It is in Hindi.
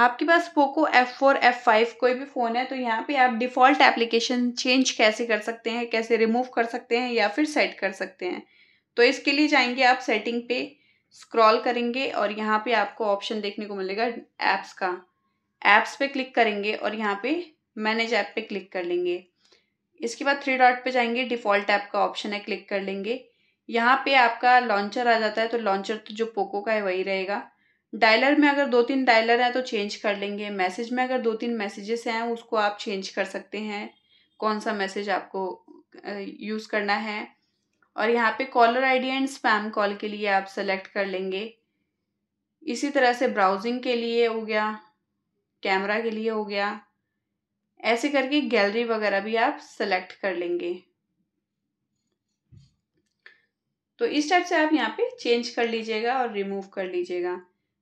आपके पास Poco F four F five कोई भी फ़ोन है तो यहाँ पे आप डिफ़ॉल्ट एप्लीकेशन चेंज कैसे कर सकते हैं कैसे रिमूव कर सकते हैं या फिर सेट कर सकते हैं तो इसके लिए जाएंगे आप सेटिंग पे स्क्रॉल करेंगे और यहाँ पे आपको ऑप्शन देखने को मिलेगा ऐप्स का ऐप्स पे क्लिक करेंगे और यहाँ पे मैनेज ऐप पे क्लिक कर लेंगे इसके बाद थ्री डॉट पे जाएंगे डिफ़ॉल्ट ऐप का ऑप्शन है क्लिक कर लेंगे यहाँ पे आपका लॉन्चर आ जाता है तो लॉन्चर तो जो पोको का है वही रहेगा डायलर में अगर दो तीन डायलर हैं तो चेंज कर लेंगे मैसेज में अगर दो तीन मैसेजेस हैं उसको आप चेंज कर सकते हैं कौन सा मैसेज आपको यूज़ करना है और यहाँ पे caller ID and spam call के लिए आप सेलेक्ट कर लेंगे इसी तरह से ब्राउजिंग के लिए हो गया कैमरा के लिए हो गया ऐसे करके गैलरी वगैरह भी आप सेलेक्ट कर लेंगे तो इस टाइप से आप यहाँ पे चेंज कर लीजिएगा और रिमूव कर लीजिएगा